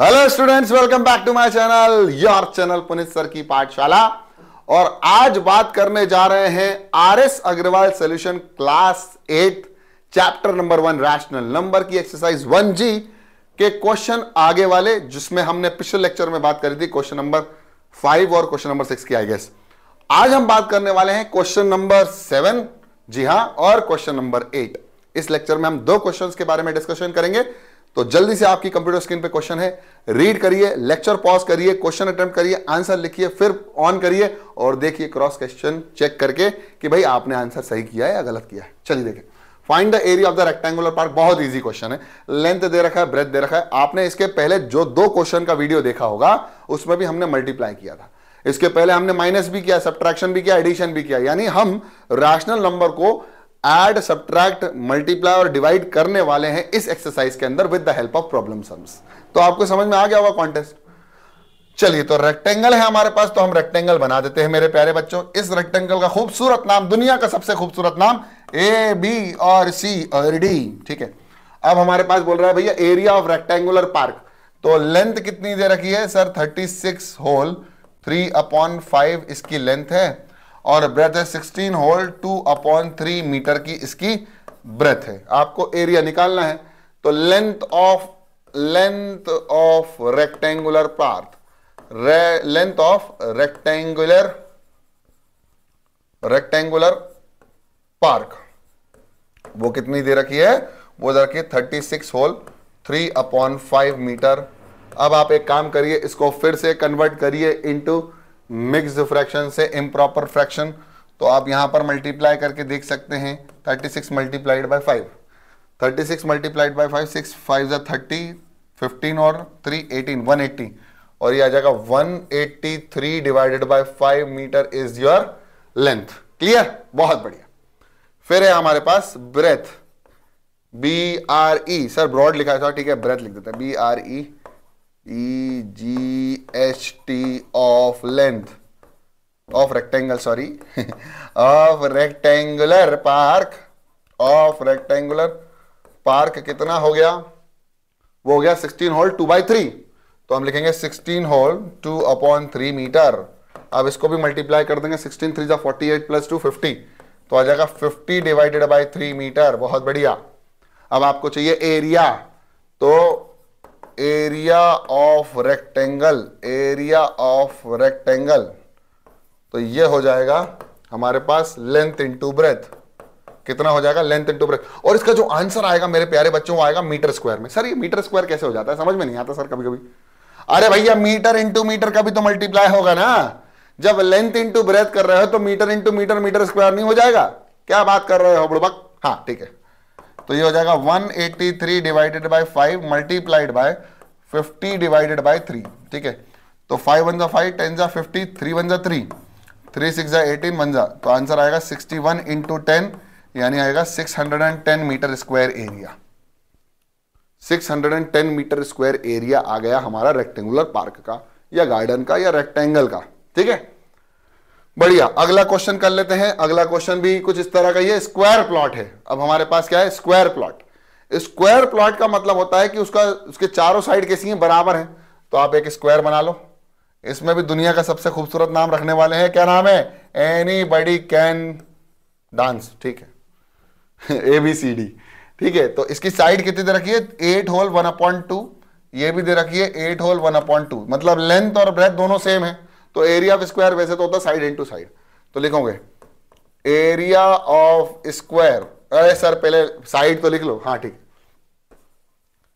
hello students welcome back to my channel your channel Punit sir की पाठशाला और आज बात करने जा रहे हैं RS Agrawal solution class eight chapter number one rational number की एक्सरसाइज वन जी के क्वेश्चन आगे वाले जिसमें हमने पिछले लेक्चर में बात करी थी क्वेश्चन नंबर फाइव और क्वेश्चन नंबर सिक्स की आई गेस आज हम बात करने वाले हैं क्वेश्चन नंबर सेवन जी हाँ और क्वेश्चन नंबर एट इस लेक्चर में हम दो क्वेश्चंस के बारे में डिस्कशन करेंगे तो जल्दी से आपकी कंप्यूटर स्क्रीन पे क्वेश्चन है रीड करिए लेक्चर पॉज करिए क्वेश्चन अटेम्प्ट करिए आंसर लिखिए फिर ऑन करिए और देखिए क्रॉस क्वेश्चन चेक करके कि भाई आपने आंसर सही किया है या गलत किया है चलिए देखिए find the area of the rectangular park बहुत इजी क्वेश्चन है लेंथ दे रखा है ब्रेथ दे रखा है आपने इसके पहले जो दो क्वेश्चन का वीडियो देखा होगा उसमें भी हमने मल्टीप्लाई किया था इसके पहले हमने माइनस भी किया सब्ट्रैक्शन भी किया एडिशन भी किया यानी हम रैशनल नंबर को एड सब्ट्रैक्ट मल्टीप्लाई और डिवाइड करने वाले हैं इस एक्सरसाइज के अंदर with the help of problem sums तो आपको समझ में आ गया होगा कॉन्टेस्ट चलिए तो रेक्टेंगल है हमारे पास तो हम रेक्टेंगल बना देते हैं मेरे प्यारे बच्चों इस रेक्टेंगल का खूबसूरत नाम दुनिया का सबसे खूबसूरत नाम ए बी और सी और डी ठीक है अब हमारे पास बोल रहा है भैया एरिया ऑफ रेक्टेंगुलर पार्क तो लेंथ कितनी दे रखी है सर 36 होल 3 अपॉन 5 इसकी लेंथ है और ब्रेथ है 16 होल 2 अपॉन थ्री मीटर की इसकी ब्रेथ है आपको एरिया निकालना है तो length of length of rectangular park length of rectangular rectangular park वो कितनी दे रखी है वो दे रखी है thirty six whole three upon five metre अब आप एक काम करिए इसको फिर से कन्वर्ट करिए इनटू मिक्स फ्रैक्शन से इम्प्रॉपर फ्रैक्शन तो आप यहां पर मल्टीप्लाई करके देख सकते हैं 36 six multiplied by five thirty six multiplied by five six five ज़ा थर्टी फिफ्टीन और थ्री एटीन वन एट्टी और ये आ जाएगा one eighty three divided by five metre is your length clear बहुत बढ़िया फिर है हमारे पास breadth B R E sir broad लिखा था ठीक है ब्रेथ लिख देता है B R E -E, E G H T of length of rectangle sorry of rectangular park of rectangular park कितना हो गया वो हो गया sixteen whole two by three तो हम लिखेंगे sixteen whole two upon three metre अब इसको भी मल्टीप्लाई कर देंगे सिक्सटीन थ्री जा forty eight plus two fifty तो आ जाएगा fifty divided by three metre बहुत बढ़िया अब आपको चाहिए एरिया तो area of rectangle area of rectangle तो ये हो जाएगा हमारे पास लेंथ इनटू ब्रेथ कितना हो जाएगा लेंथ इनटू ब्रेथ और इसका जो आंसर आएगा मेरे प्यारे बच्चों वो आएगा मीटर स्क्वायर में सर ये मीटर स्क्वायर कैसे हो जाता है समझ में नहीं आता सर कभी कभी अरे भैया मीटर इंटू मीटर का भी तो मल्टीप्लाई होगा ना जब लेंथ इंटू ब्रेथ कर रहे हो तो metre into metre metre square नहीं हो जाएगा क्या बात कर रहे हो बुड़बक हाँ ठीक है तो ये हो जाएगा 183 divided by five multiplied by fifty divided by three ठीक है तो फाइव वन जा फाइव टेन जा फिफ्टी थ्री वन जा थ्री थ्री सिक्स जा एटीन वन जा तो आंसर आएगा सिक्सटी वन इंटू टेन यानी आएगा six hundred and ten metre square area six hundred and ten metre square area आ गया हमारा रेक्टेंगुलर पार्क का या गार्डन का या रेक्टेंगल का ठीक है बढ़िया अगला क्वेश्चन कर लेते हैं अगला क्वेश्चन भी कुछ इस तरह का ये स्क्वायर प्लॉट है अब हमारे पास क्या है स्क्वायर प्लॉट स्क्वायर प्लॉट का मतलब होता है कि उसका उसके चारों साइड कैसी हैं बराबर हैं तो आप एक स्क्वायर बना लो इसमें भी दुनिया का सबसे खूबसूरत नाम रखने वाले हैं क्या नाम है एनी बडी कैन डांस ठीक है ए बी सी डी ठीक है तो इसकी साइड कितनी दे रखी है eight whole one upon two ये भी दे रखी है eight whole one upon two मतलब लेंथ और ब्रेथ दोनों सेम है तो एरिया ऑफ स्क्वायर वैसे तो होता है साइड इंटू साइड तो लिखोगे एरिया ऑफ स्क्वायर अरे सर पहले साइड तो लिख लो हाँ ठीक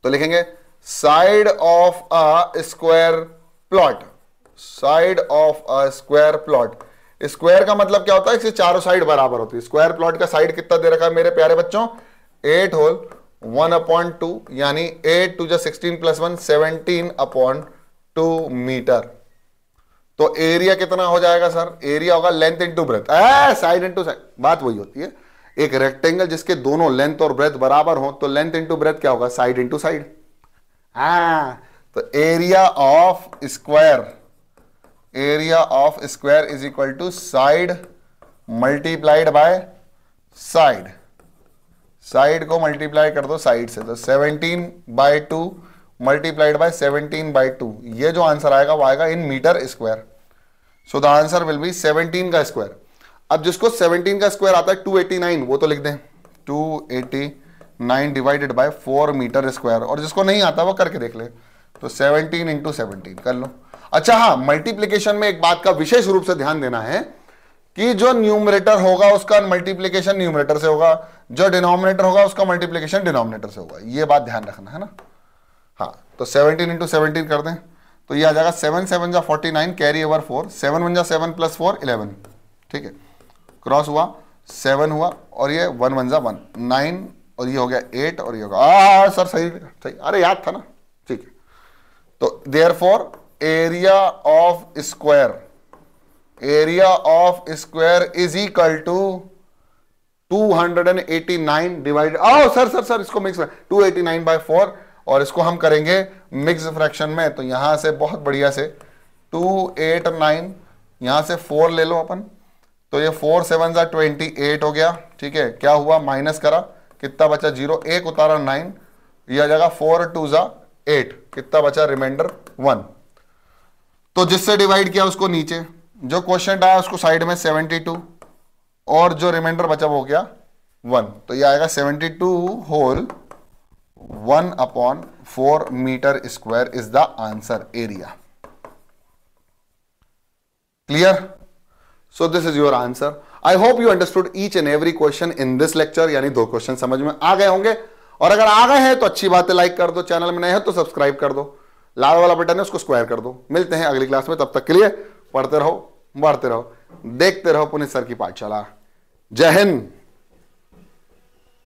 तो लिखेंगे side of a square plot side of a square plot square का मतलब क्या होता है इसे चारों साइड बराबर होती है स्क्वायर प्लॉट का साइड कितना दे रखा है मेरे प्यारे बच्चों eight whole one upon two यानी एट टू जो sixteen plus one seventeen upon two metre तो एरिया कितना हो जाएगा सर एरिया होगा length into breadth side into side बात वही होती है एक रेक्टेंगल जिसके दोनों लेंथ और ब्रेथ बराबर हो तो लेंथ इंटू ब्रेथ क्या होगा साइड इंटू साइड तो area of square area of square is equal to side multiplied by side side को मल्टीप्लाई कर दो साइड से तो 17 by two multiplied by 17 by two ये जो आंसर आएगा वो आएगा in metre square so the answer will be 17 का स्क्वायर अब जिसको 17 का स्क्वायर आता है 289 वो तो लिख दें 289 डिवाइडेड बाय 4 मीटर स्क्वायर और जिसको नहीं आता वो करके देख ले तो 17 इंटू सेवनटीन कर लो अच्छा हाँ मल्टीप्लीकेशन में एक बात का विशेष रूप से ध्यान देना है कि जो न्यूमरेटर होगा उसका मल्टीप्लीकेशन न्यूमरेटर से होगा जो डिनोमिनेटर होगा उसका मल्टीप्लीकेशन डिनोमिनेटर से होगा ये बात ध्यान रखना है ना तो सेवनटीन इंटू सेवनटीन कर दें तो ये आ जाएगा सेवन सेवन जा forty nine carry over four seven one जा सेवन प्लस फोर इलेवन ठीक है क्रॉस हुआ सेवन हुआ और ये वन वन जा वन नाइन और ये हो गया एट और ये हो गया आ सर सही सही अरे याद था ना ठीक है तो therefore area of square area of square is equal to 289 divided आओ सर सर सर इसको मिक्स कर 289 बाय 4 और इसको हम करेंगे मिक्स फ्रैक्शन में तो यहां से बहुत बढ़िया से टू एट नाइन यहां से फोर ले लो अपन तो ये फोर सेवन ज़ा ट्वेंटी एट हो गया ठीक है क्या हुआ माइनस करा कितना बचा जीरो एक उतारा नाइन ये आ जाएगा फोर टू ज़ा एट कितना बचा रिमाइंडर वन तो जिससे डिवाइड किया उसको नीचे जो क्वेश्चन आया उसको साइड में सेवेंटी टू और जो रिमाइंडर बचा वो हो गया वन तो ये आएगा seventy two whole one upon four metre square is the answer area clear so this is your answer I hope you understood each and every question in this lecture यानी दो question समझ में आ गए होंगे और अगर आ गए हैं तो अच्छी बात है लाइक कर दो चैनल में नए हो तो सब्सक्राइब कर दो लाल वाला बटन है उसको स्क्वायर कर दो मिलते हैं अगली क्लास में तब तक के लिए पढ़ते रहो बढ़ते रहो देखते रहो पुनित सर की पाठशाला जय हिंद